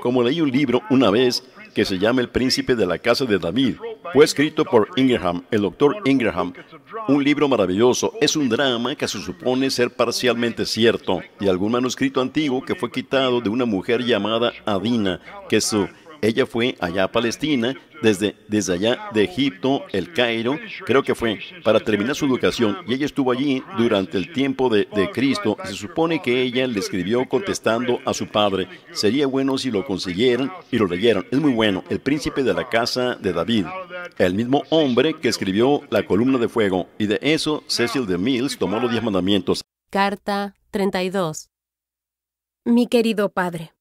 Como leí un libro una vez que se llama El Príncipe de la Casa de David, fue escrito por Ingraham, el doctor Ingraham, un libro maravilloso. Es un drama que se supone ser parcialmente cierto, Y algún manuscrito antiguo que fue quitado de una mujer llamada Adina, que su ella fue allá a Palestina, desde, desde allá de Egipto, el Cairo, creo que fue, para terminar su educación. Y ella estuvo allí durante el tiempo de, de Cristo. Se supone que ella le escribió contestando a su padre. Sería bueno si lo consiguieran y lo leyeron. Es muy bueno. El príncipe de la casa de David. El mismo hombre que escribió la columna de fuego. Y de eso Cecil de Mills tomó los diez mandamientos. Carta 32. Mi querido padre,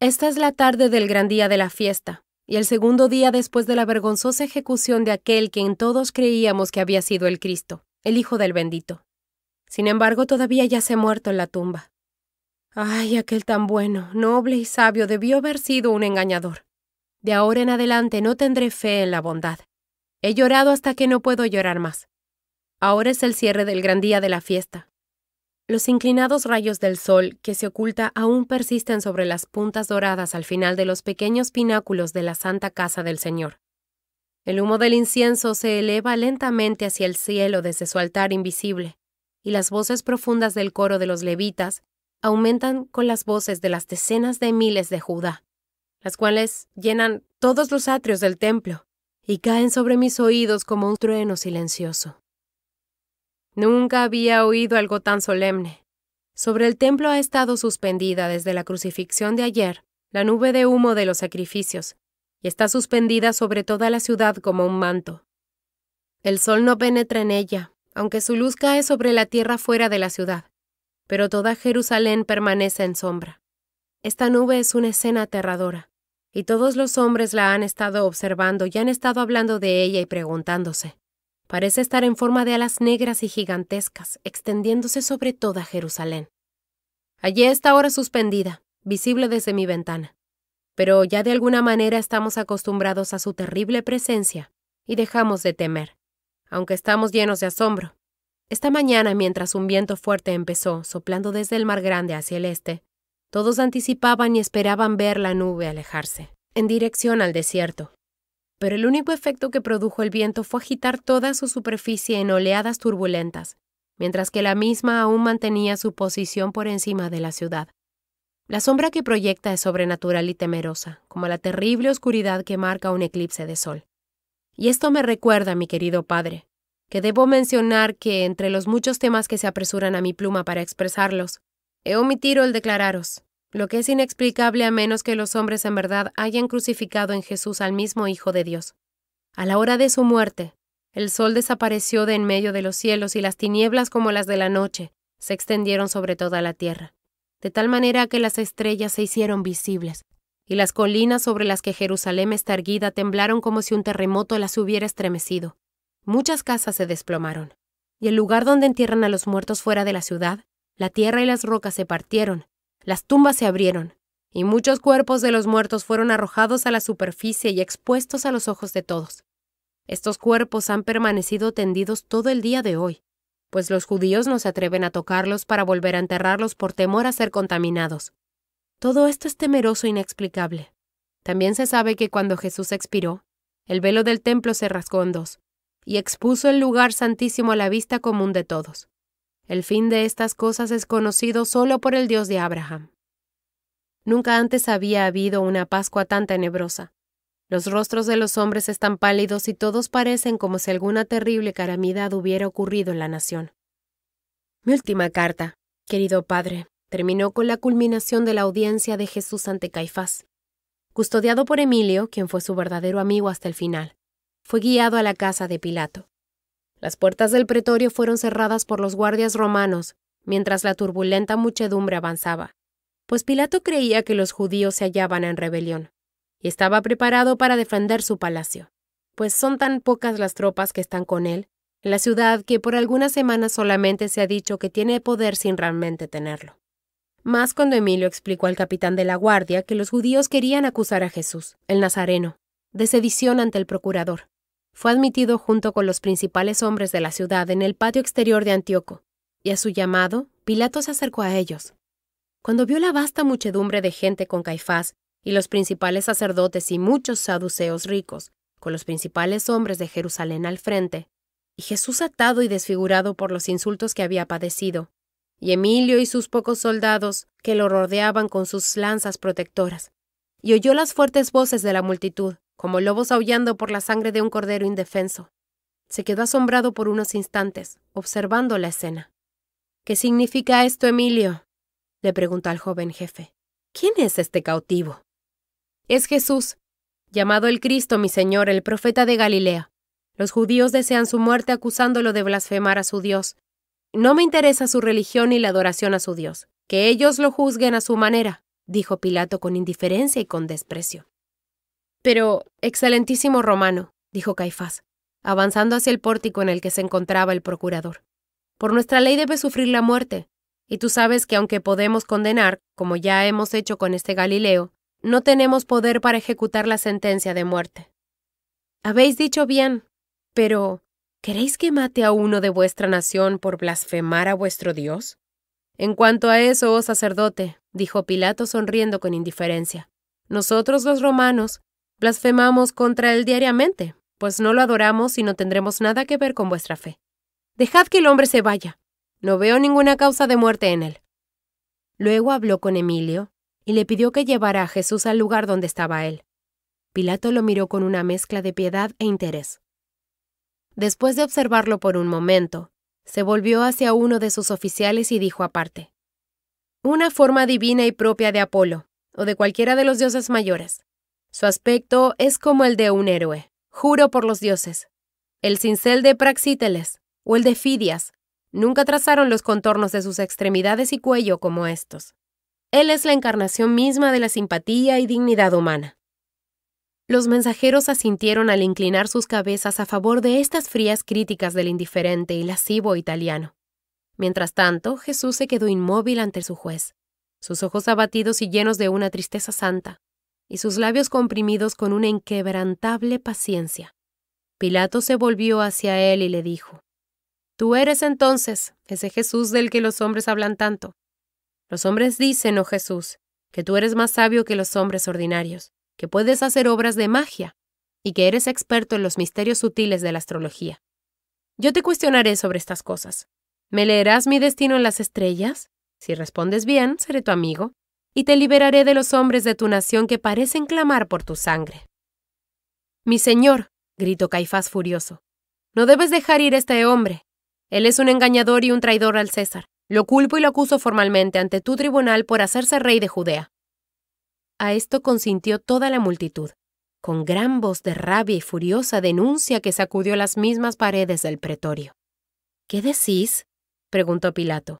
esta es la tarde del gran día de la fiesta, y el segundo día después de la vergonzosa ejecución de aquel que en todos creíamos que había sido el Cristo, el Hijo del bendito. Sin embargo, todavía yace muerto en la tumba. Ay, aquel tan bueno, noble y sabio debió haber sido un engañador. De ahora en adelante no tendré fe en la bondad. He llorado hasta que no puedo llorar más. Ahora es el cierre del gran día de la fiesta, los inclinados rayos del sol que se oculta aún persisten sobre las puntas doradas al final de los pequeños pináculos de la Santa Casa del Señor. El humo del incienso se eleva lentamente hacia el cielo desde su altar invisible, y las voces profundas del coro de los levitas aumentan con las voces de las decenas de miles de Judá, las cuales llenan todos los atrios del templo y caen sobre mis oídos como un trueno silencioso. Nunca había oído algo tan solemne. Sobre el templo ha estado suspendida desde la crucifixión de ayer la nube de humo de los sacrificios, y está suspendida sobre toda la ciudad como un manto. El sol no penetra en ella, aunque su luz cae sobre la tierra fuera de la ciudad, pero toda Jerusalén permanece en sombra. Esta nube es una escena aterradora, y todos los hombres la han estado observando y han estado hablando de ella y preguntándose, Parece estar en forma de alas negras y gigantescas, extendiéndose sobre toda Jerusalén. Allí está ahora suspendida, visible desde mi ventana. Pero ya de alguna manera estamos acostumbrados a su terrible presencia y dejamos de temer, aunque estamos llenos de asombro. Esta mañana, mientras un viento fuerte empezó, soplando desde el Mar Grande hacia el este, todos anticipaban y esperaban ver la nube alejarse, en dirección al desierto, pero el único efecto que produjo el viento fue agitar toda su superficie en oleadas turbulentas, mientras que la misma aún mantenía su posición por encima de la ciudad. La sombra que proyecta es sobrenatural y temerosa, como la terrible oscuridad que marca un eclipse de sol. Y esto me recuerda, mi querido padre, que debo mencionar que, entre los muchos temas que se apresuran a mi pluma para expresarlos, he omitido el declararos, lo que es inexplicable a menos que los hombres en verdad hayan crucificado en Jesús al mismo Hijo de Dios. A la hora de su muerte, el sol desapareció de en medio de los cielos y las tinieblas como las de la noche se extendieron sobre toda la tierra, de tal manera que las estrellas se hicieron visibles, y las colinas sobre las que Jerusalén está erguida temblaron como si un terremoto las hubiera estremecido. Muchas casas se desplomaron, y el lugar donde entierran a los muertos fuera de la ciudad, la tierra y las rocas se partieron, las tumbas se abrieron, y muchos cuerpos de los muertos fueron arrojados a la superficie y expuestos a los ojos de todos. Estos cuerpos han permanecido tendidos todo el día de hoy, pues los judíos no se atreven a tocarlos para volver a enterrarlos por temor a ser contaminados. Todo esto es temeroso e inexplicable. También se sabe que cuando Jesús expiró, el velo del templo se rasgó en dos, y expuso el lugar santísimo a la vista común de todos. El fin de estas cosas es conocido solo por el Dios de Abraham. Nunca antes había habido una Pascua tan tenebrosa. Los rostros de los hombres están pálidos y todos parecen como si alguna terrible calamidad hubiera ocurrido en la nación. Mi última carta, querido Padre, terminó con la culminación de la audiencia de Jesús ante Caifás. Custodiado por Emilio, quien fue su verdadero amigo hasta el final, fue guiado a la casa de Pilato. Las puertas del pretorio fueron cerradas por los guardias romanos, mientras la turbulenta muchedumbre avanzaba, pues Pilato creía que los judíos se hallaban en rebelión, y estaba preparado para defender su palacio, pues son tan pocas las tropas que están con él, en la ciudad que por algunas semanas solamente se ha dicho que tiene poder sin realmente tenerlo. Más cuando Emilio explicó al capitán de la guardia que los judíos querían acusar a Jesús, el Nazareno, de sedición ante el procurador, fue admitido junto con los principales hombres de la ciudad en el patio exterior de Antíoco, y a su llamado, Pilato se acercó a ellos. Cuando vio la vasta muchedumbre de gente con Caifás y los principales sacerdotes y muchos saduceos ricos, con los principales hombres de Jerusalén al frente, y Jesús atado y desfigurado por los insultos que había padecido, y Emilio y sus pocos soldados que lo rodeaban con sus lanzas protectoras, y oyó las fuertes voces de la multitud, como lobos aullando por la sangre de un cordero indefenso. Se quedó asombrado por unos instantes, observando la escena. ¿Qué significa esto, Emilio? le preguntó al joven jefe. ¿Quién es este cautivo? Es Jesús, llamado el Cristo, mi Señor, el profeta de Galilea. Los judíos desean su muerte acusándolo de blasfemar a su Dios. No me interesa su religión ni la adoración a su Dios. Que ellos lo juzguen a su manera, dijo Pilato con indiferencia y con desprecio. Pero, excelentísimo romano, dijo Caifás, avanzando hacia el pórtico en el que se encontraba el procurador. Por nuestra ley debe sufrir la muerte, y tú sabes que aunque podemos condenar, como ya hemos hecho con este Galileo, no tenemos poder para ejecutar la sentencia de muerte. Habéis dicho bien, pero ¿queréis que mate a uno de vuestra nación por blasfemar a vuestro Dios? En cuanto a eso, oh sacerdote, dijo Pilato sonriendo con indiferencia, nosotros los romanos Blasfemamos contra Él diariamente, pues no lo adoramos y no tendremos nada que ver con vuestra fe. Dejad que el hombre se vaya. No veo ninguna causa de muerte en él. Luego habló con Emilio y le pidió que llevara a Jesús al lugar donde estaba él. Pilato lo miró con una mezcla de piedad e interés. Después de observarlo por un momento, se volvió hacia uno de sus oficiales y dijo aparte, Una forma divina y propia de Apolo, o de cualquiera de los dioses mayores. Su aspecto es como el de un héroe. Juro por los dioses. El cincel de Praxíteles o el de Fidias nunca trazaron los contornos de sus extremidades y cuello como estos. Él es la encarnación misma de la simpatía y dignidad humana. Los mensajeros asintieron al inclinar sus cabezas a favor de estas frías críticas del indiferente y lascivo italiano. Mientras tanto, Jesús se quedó inmóvil ante su juez, sus ojos abatidos y llenos de una tristeza santa y sus labios comprimidos con una inquebrantable paciencia. Pilato se volvió hacia él y le dijo, Tú eres entonces ese Jesús del que los hombres hablan tanto. Los hombres dicen, oh Jesús, que tú eres más sabio que los hombres ordinarios, que puedes hacer obras de magia y que eres experto en los misterios sutiles de la astrología. Yo te cuestionaré sobre estas cosas. ¿Me leerás mi destino en las estrellas? Si respondes bien, seré tu amigo y te liberaré de los hombres de tu nación que parecen clamar por tu sangre. Mi señor, gritó Caifás furioso, no debes dejar ir a este hombre. Él es un engañador y un traidor al César. Lo culpo y lo acuso formalmente ante tu tribunal por hacerse rey de Judea. A esto consintió toda la multitud. Con gran voz de rabia y furiosa denuncia que sacudió las mismas paredes del pretorio. ¿Qué decís? preguntó Pilato.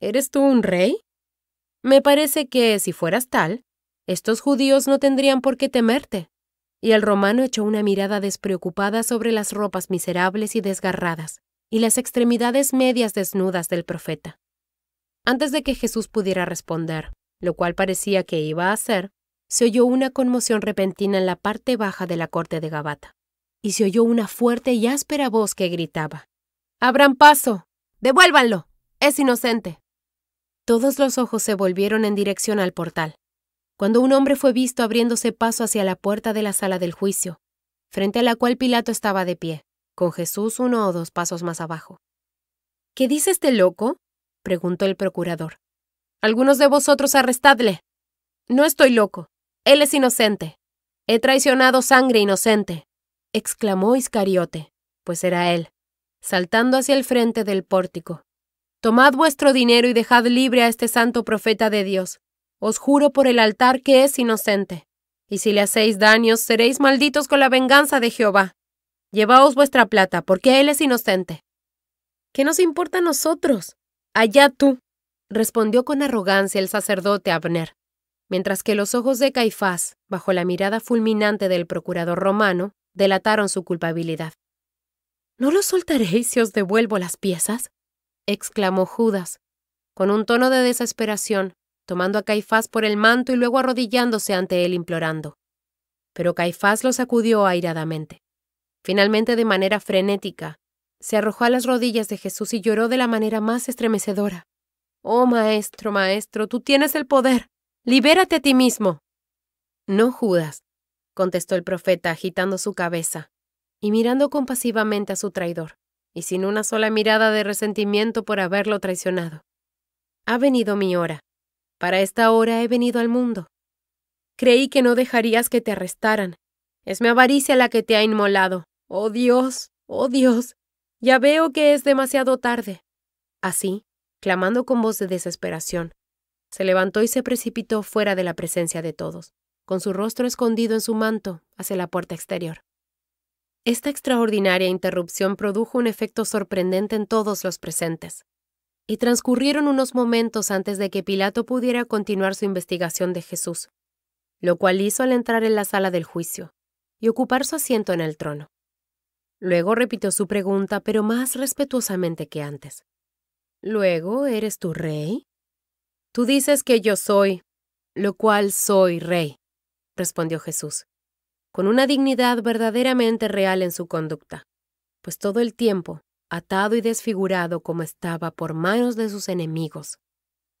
¿Eres tú un rey? Me parece que, si fueras tal, estos judíos no tendrían por qué temerte. Y el romano echó una mirada despreocupada sobre las ropas miserables y desgarradas, y las extremidades medias desnudas del profeta. Antes de que Jesús pudiera responder, lo cual parecía que iba a hacer, se oyó una conmoción repentina en la parte baja de la corte de Gabata, y se oyó una fuerte y áspera voz que gritaba: ¡Abran paso! ¡Devuélvanlo! ¡Es inocente! Todos los ojos se volvieron en dirección al portal, cuando un hombre fue visto abriéndose paso hacia la puerta de la sala del juicio, frente a la cual Pilato estaba de pie, con Jesús uno o dos pasos más abajo. ¿Qué dice este loco? preguntó el procurador. Algunos de vosotros arrestadle. No estoy loco. Él es inocente. He traicionado sangre inocente, exclamó Iscariote, pues era él, saltando hacia el frente del pórtico, Tomad vuestro dinero y dejad libre a este santo profeta de Dios. Os juro por el altar que es inocente. Y si le hacéis daños, seréis malditos con la venganza de Jehová. Llevaos vuestra plata, porque él es inocente. ¿Qué nos importa a nosotros? Allá tú, respondió con arrogancia el sacerdote Abner, mientras que los ojos de Caifás, bajo la mirada fulminante del procurador romano, delataron su culpabilidad. ¿No lo soltaréis si os devuelvo las piezas? exclamó Judas, con un tono de desesperación, tomando a Caifás por el manto y luego arrodillándose ante él implorando. Pero Caifás lo sacudió airadamente. Finalmente, de manera frenética, se arrojó a las rodillas de Jesús y lloró de la manera más estremecedora. Oh Maestro, Maestro, tú tienes el poder. Libérate a ti mismo. No, Judas, contestó el profeta agitando su cabeza y mirando compasivamente a su traidor y sin una sola mirada de resentimiento por haberlo traicionado. Ha venido mi hora. Para esta hora he venido al mundo. Creí que no dejarías que te arrestaran. Es mi avaricia la que te ha inmolado. Oh Dios, oh Dios, ya veo que es demasiado tarde. Así, clamando con voz de desesperación, se levantó y se precipitó fuera de la presencia de todos, con su rostro escondido en su manto hacia la puerta exterior. Esta extraordinaria interrupción produjo un efecto sorprendente en todos los presentes, y transcurrieron unos momentos antes de que Pilato pudiera continuar su investigación de Jesús, lo cual hizo al entrar en la sala del juicio y ocupar su asiento en el trono. Luego repitió su pregunta, pero más respetuosamente que antes. Luego, ¿eres tu rey? Tú dices que yo soy, lo cual soy rey, respondió Jesús con una dignidad verdaderamente real en su conducta, pues todo el tiempo, atado y desfigurado como estaba por manos de sus enemigos,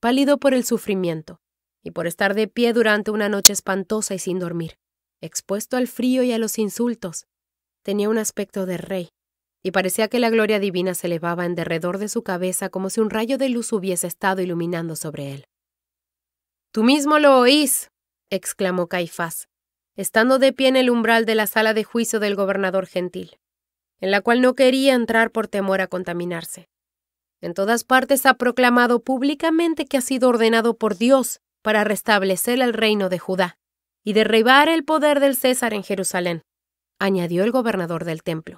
pálido por el sufrimiento y por estar de pie durante una noche espantosa y sin dormir, expuesto al frío y a los insultos, tenía un aspecto de rey, y parecía que la gloria divina se elevaba en derredor de su cabeza como si un rayo de luz hubiese estado iluminando sobre él. Tú mismo lo oís, exclamó Caifás, estando de pie en el umbral de la sala de juicio del gobernador gentil, en la cual no quería entrar por temor a contaminarse. En todas partes ha proclamado públicamente que ha sido ordenado por Dios para restablecer el reino de Judá y derribar el poder del César en Jerusalén, añadió el gobernador del templo,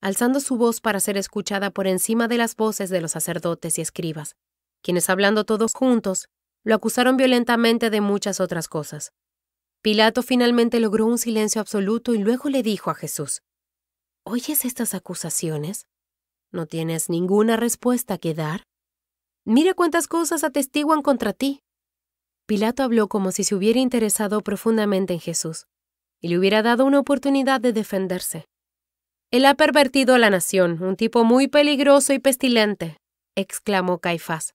alzando su voz para ser escuchada por encima de las voces de los sacerdotes y escribas, quienes hablando todos juntos, lo acusaron violentamente de muchas otras cosas, Pilato finalmente logró un silencio absoluto y luego le dijo a Jesús, ¿Oyes estas acusaciones? ¿No tienes ninguna respuesta que dar? Mira cuántas cosas atestiguan contra ti. Pilato habló como si se hubiera interesado profundamente en Jesús y le hubiera dado una oportunidad de defenderse. Él ha pervertido a la nación, un tipo muy peligroso y pestilente, exclamó Caifás.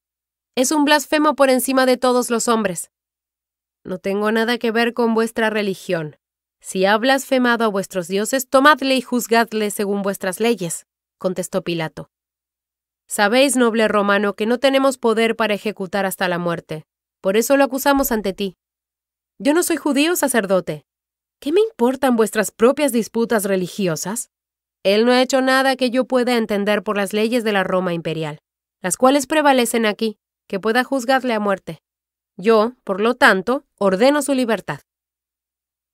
Es un blasfemo por encima de todos los hombres. No tengo nada que ver con vuestra religión. Si ha blasfemado a vuestros dioses, tomadle y juzgadle según vuestras leyes, contestó Pilato. Sabéis, noble romano, que no tenemos poder para ejecutar hasta la muerte. Por eso lo acusamos ante ti. Yo no soy judío, sacerdote. ¿Qué me importan vuestras propias disputas religiosas? Él no ha hecho nada que yo pueda entender por las leyes de la Roma imperial, las cuales prevalecen aquí, que pueda juzgarle a muerte. Yo, por lo tanto, ordeno su libertad.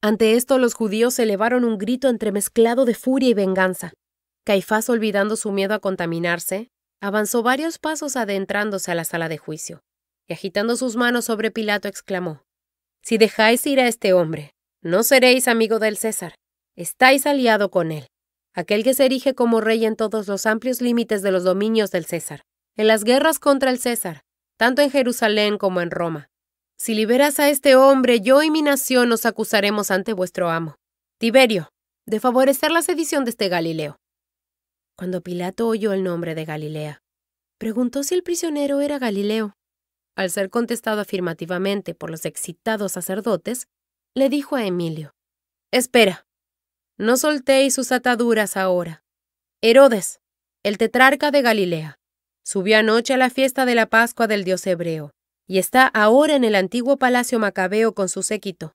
Ante esto los judíos elevaron un grito entremezclado de furia y venganza. Caifás, olvidando su miedo a contaminarse, avanzó varios pasos adentrándose a la sala de juicio, y agitando sus manos sobre Pilato exclamó, Si dejáis ir a este hombre, no seréis amigo del César, estáis aliado con él, aquel que se erige como rey en todos los amplios límites de los dominios del César, en las guerras contra el César, tanto en Jerusalén como en Roma, si liberas a este hombre, yo y mi nación nos acusaremos ante vuestro amo, Tiberio, de favorecer la sedición de este Galileo. Cuando Pilato oyó el nombre de Galilea, preguntó si el prisionero era Galileo. Al ser contestado afirmativamente por los excitados sacerdotes, le dijo a Emilio, Espera, no soltéis sus ataduras ahora. Herodes, el tetrarca de Galilea, subió anoche a la fiesta de la Pascua del Dios hebreo y está ahora en el antiguo palacio macabeo con su séquito.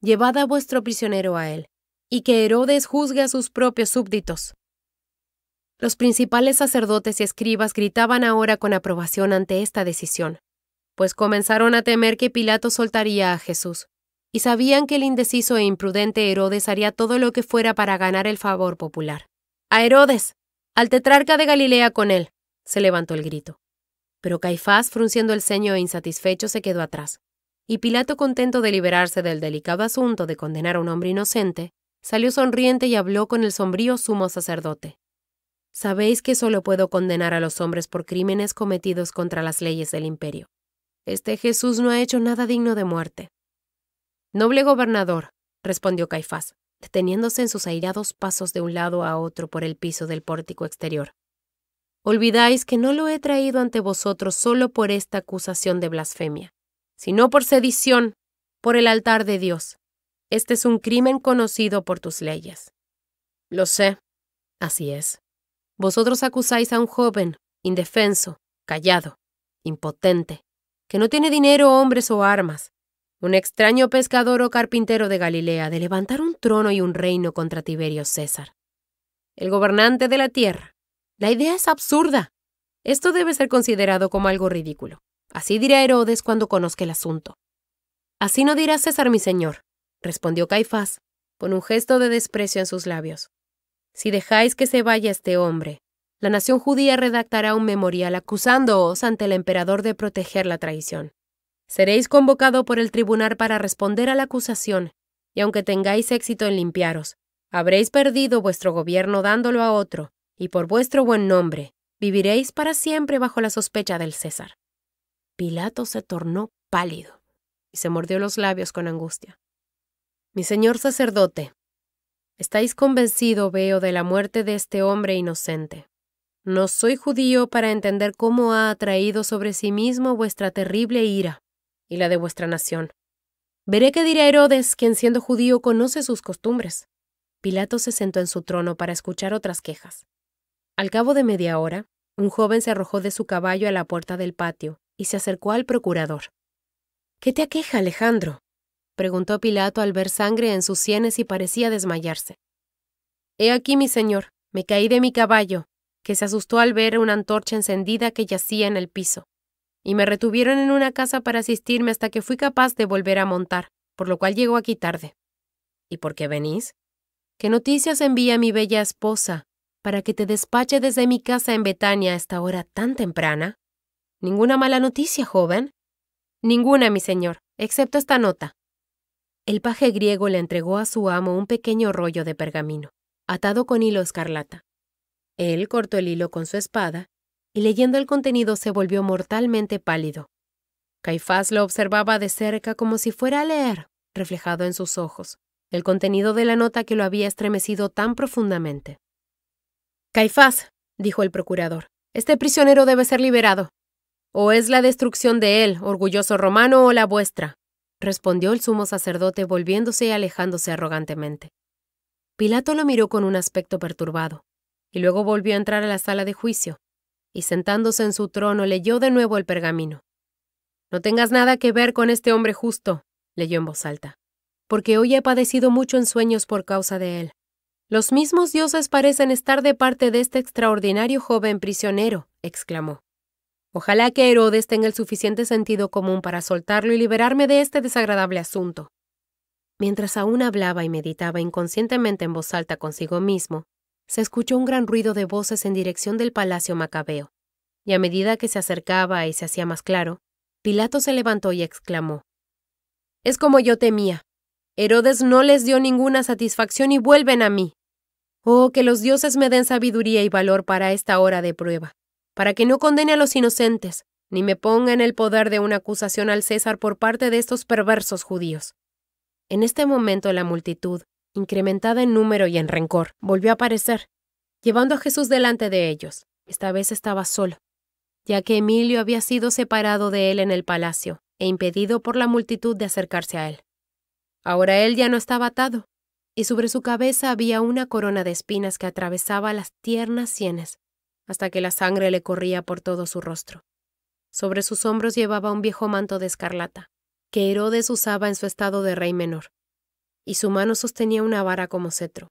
Llevad a vuestro prisionero a él, y que Herodes juzgue a sus propios súbditos. Los principales sacerdotes y escribas gritaban ahora con aprobación ante esta decisión, pues comenzaron a temer que Pilato soltaría a Jesús, y sabían que el indeciso e imprudente Herodes haría todo lo que fuera para ganar el favor popular. ¡A Herodes! ¡Al tetrarca de Galilea con él! se levantó el grito. Pero Caifás, frunciendo el ceño e insatisfecho, se quedó atrás. Y Pilato, contento de liberarse del delicado asunto de condenar a un hombre inocente, salió sonriente y habló con el sombrío sumo sacerdote. Sabéis que solo puedo condenar a los hombres por crímenes cometidos contra las leyes del imperio. Este Jesús no ha hecho nada digno de muerte. Noble gobernador, respondió Caifás, deteniéndose en sus airados pasos de un lado a otro por el piso del pórtico exterior. Olvidáis que no lo he traído ante vosotros solo por esta acusación de blasfemia, sino por sedición, por el altar de Dios. Este es un crimen conocido por tus leyes. Lo sé. Así es. Vosotros acusáis a un joven, indefenso, callado, impotente, que no tiene dinero, hombres o armas, un extraño pescador o carpintero de Galilea, de levantar un trono y un reino contra Tiberio César, el gobernante de la tierra la idea es absurda. Esto debe ser considerado como algo ridículo. Así dirá Herodes cuando conozca el asunto. Así no dirá César mi señor, respondió Caifás, con un gesto de desprecio en sus labios. Si dejáis que se vaya este hombre, la nación judía redactará un memorial acusándoos ante el emperador de proteger la traición. Seréis convocado por el tribunal para responder a la acusación, y aunque tengáis éxito en limpiaros, habréis perdido vuestro gobierno dándolo a otro, y por vuestro buen nombre viviréis para siempre bajo la sospecha del César. Pilato se tornó pálido y se mordió los labios con angustia. Mi señor sacerdote, estáis convencido, veo, de la muerte de este hombre inocente. No soy judío para entender cómo ha atraído sobre sí mismo vuestra terrible ira y la de vuestra nación. Veré qué dirá Herodes, quien siendo judío conoce sus costumbres. Pilato se sentó en su trono para escuchar otras quejas. Al cabo de media hora, un joven se arrojó de su caballo a la puerta del patio y se acercó al procurador. ¿Qué te aqueja, Alejandro? preguntó Pilato al ver sangre en sus sienes y parecía desmayarse. He aquí, mi señor, me caí de mi caballo, que se asustó al ver una antorcha encendida que yacía en el piso, y me retuvieron en una casa para asistirme hasta que fui capaz de volver a montar, por lo cual llegó aquí tarde. ¿Y por qué venís? ¿Qué noticias envía mi bella esposa para que te despache desde mi casa en Betania a esta hora tan temprana? Ninguna mala noticia, joven. Ninguna, mi señor, excepto esta nota. El paje griego le entregó a su amo un pequeño rollo de pergamino, atado con hilo escarlata. Él cortó el hilo con su espada y leyendo el contenido se volvió mortalmente pálido. Caifás lo observaba de cerca como si fuera a leer, reflejado en sus ojos, el contenido de la nota que lo había estremecido tan profundamente. Caifás, dijo el procurador, este prisionero debe ser liberado. O es la destrucción de él, orgulloso romano, o la vuestra, respondió el sumo sacerdote volviéndose y alejándose arrogantemente. Pilato lo miró con un aspecto perturbado, y luego volvió a entrar a la sala de juicio, y sentándose en su trono leyó de nuevo el pergamino. No tengas nada que ver con este hombre justo, leyó en voz alta, porque hoy he padecido mucho en sueños por causa de él. Los mismos dioses parecen estar de parte de este extraordinario joven prisionero, exclamó. Ojalá que Herodes tenga el suficiente sentido común para soltarlo y liberarme de este desagradable asunto. Mientras aún hablaba y meditaba inconscientemente en voz alta consigo mismo, se escuchó un gran ruido de voces en dirección del palacio macabeo, y a medida que se acercaba y se hacía más claro, Pilato se levantó y exclamó, Es como yo temía. Herodes no les dio ninguna satisfacción y vuelven a mí. Oh, que los dioses me den sabiduría y valor para esta hora de prueba, para que no condene a los inocentes, ni me ponga en el poder de una acusación al César por parte de estos perversos judíos. En este momento la multitud, incrementada en número y en rencor, volvió a aparecer, llevando a Jesús delante de ellos. Esta vez estaba solo, ya que Emilio había sido separado de él en el palacio e impedido por la multitud de acercarse a él. Ahora él ya no estaba atado, y sobre su cabeza había una corona de espinas que atravesaba las tiernas sienes, hasta que la sangre le corría por todo su rostro. Sobre sus hombros llevaba un viejo manto de escarlata, que Herodes usaba en su estado de rey menor, y su mano sostenía una vara como cetro.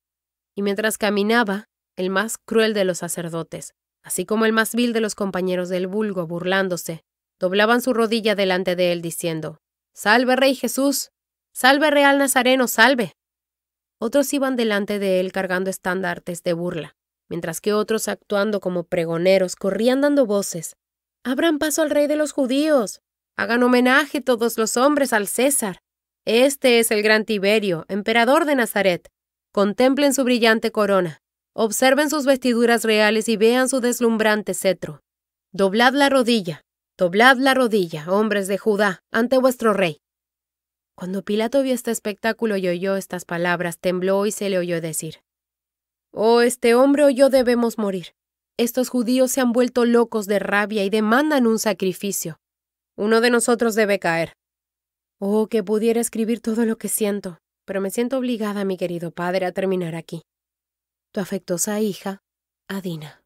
Y mientras caminaba, el más cruel de los sacerdotes, así como el más vil de los compañeros del vulgo, burlándose, doblaban su rodilla delante de él, diciendo, Salve Rey Jesús, salve Real Nazareno, salve. Otros iban delante de él cargando estandartes de burla, mientras que otros, actuando como pregoneros, corrían dando voces. Abran paso al rey de los judíos. Hagan homenaje todos los hombres al César. Este es el gran Tiberio, emperador de Nazaret. Contemplen su brillante corona. Observen sus vestiduras reales y vean su deslumbrante cetro. Doblad la rodilla, doblad la rodilla, hombres de Judá, ante vuestro rey. Cuando Pilato vio este espectáculo y oyó estas palabras, tembló y se le oyó decir, Oh, este hombre o yo debemos morir. Estos judíos se han vuelto locos de rabia y demandan un sacrificio. Uno de nosotros debe caer. Oh, que pudiera escribir todo lo que siento, pero me siento obligada, mi querido padre, a terminar aquí. Tu afectosa hija, Adina.